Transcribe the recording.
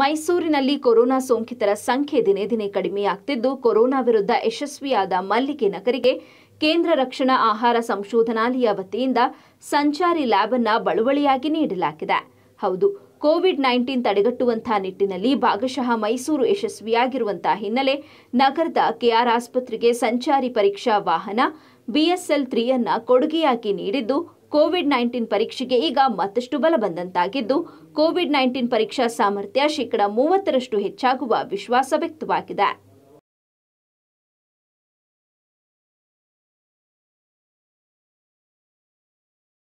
ಮೈಸೂರಿನಲ್ಲಿ ಕೊರೋನಾ ಸೋಂಕಿತರ ಸಂಖ್ಯೆ ದಿನೇ ದಿನೇ ಕಡಿಮೆಯಾಗ್ತಿದ್ದು ಕೊರೋನಾ ವಿರುದ್ಧ ಯಶಸ್ವಿಯಾದ ಮಲ್ಲಿಗೆ ನಗರಿಗೆ ಕೇಂದ್ರ ರಕ್ಷಣಾ ಆಹಾರ ಸಂಶೋಧನಾಲಯ ವತಿಯಿಂದ ಸಂಚಾರಿ ಲ್ಯಾಬ್ ಅನ್ನ ಬಳುವಳಿಯಾಗಿ ನೀಡಲಾಗಿದೆ ಹೌದು ಕೋವಿಡ್ ನೈನ್ಟೀನ್ ತಡೆಗಟ್ಟುವಂತಹ ನಿಟ್ಟಿನಲ್ಲಿ ಭಾಗಶಃ ಮೈಸೂರು ಯಶಸ್ವಿಯಾಗಿರುವಂತಹ ಹಿನ್ನೆಲೆ ನಗರದ ಕೆಆರ್ ಆಸ್ಪತ್ರೆಗೆ ಸಂಚಾರಿ ಪರೀಕ್ಷಾ ವಾಹನ ಬಿಎಸ್ಎಲ್ ತ್ರೀಯನ್ನ ಕೊಡುಗೆಯಾಗಿ ನೀಡಿದ್ದು ಕೋವಿಡ್ ನೈನ್ಟೀನ್ ಪರೀಕ್ಷೆಗೆ ಈಗ ಮತ್ತಷ್ಟು ಬಲ ಬಂದಂತಾಗಿದ್ದು ಕೋವಿಡ್ ನೈನ್ಟೀನ್ ಪರೀಕ್ಷಾ ಸಾಮರ್ಥ್ಯ ಶೇಕಡಾ ಮೂವತ್ತರಷ್ಟು ಹೆಚ್ಚಾಗುವ ವಿಶ್ವಾಸ ವ್ಯಕ್ತವಾಗಿದೆ